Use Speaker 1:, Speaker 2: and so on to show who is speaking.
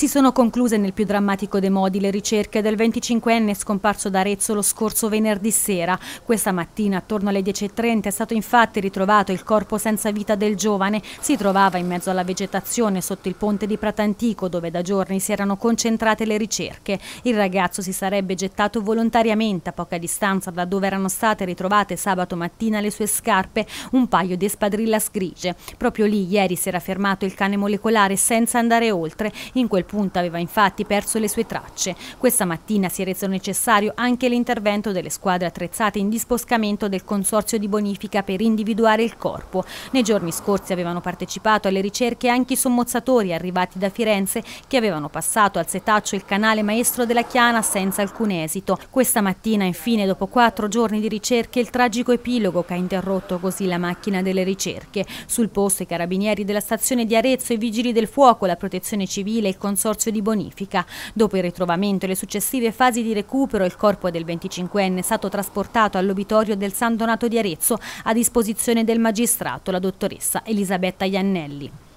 Speaker 1: Si sono concluse nel più drammatico dei modi le ricerche del 25enne scomparso da Arezzo lo scorso venerdì sera. Questa mattina, attorno alle 10.30, è stato infatti ritrovato il corpo senza vita del giovane. Si trovava in mezzo alla vegetazione sotto il ponte di Pratantico, dove da giorni si erano concentrate le ricerche. Il ragazzo si sarebbe gettato volontariamente a poca distanza da dove erano state ritrovate sabato mattina le sue scarpe, un paio di espadrillas grigie. Proprio lì ieri si era fermato il cane molecolare senza andare oltre. In quel punta aveva infatti perso le sue tracce. Questa mattina si è reso necessario anche l'intervento delle squadre attrezzate in disboscamento del Consorzio di Bonifica per individuare il corpo. Nei giorni scorsi avevano partecipato alle ricerche anche i sommozzatori arrivati da Firenze che avevano passato al setaccio il canale maestro della Chiana senza alcun esito. Questa mattina infine dopo quattro giorni di ricerche il tragico epilogo che ha interrotto così la macchina delle ricerche. Sul posto i carabinieri della stazione di Arezzo, i vigili del fuoco, la protezione civile e il Consorzio consorzio di bonifica. Dopo il ritrovamento e le successive fasi di recupero, il corpo del 25enne è stato trasportato all'obitorio del San Donato di Arezzo a disposizione del magistrato, la dottoressa Elisabetta Iannelli.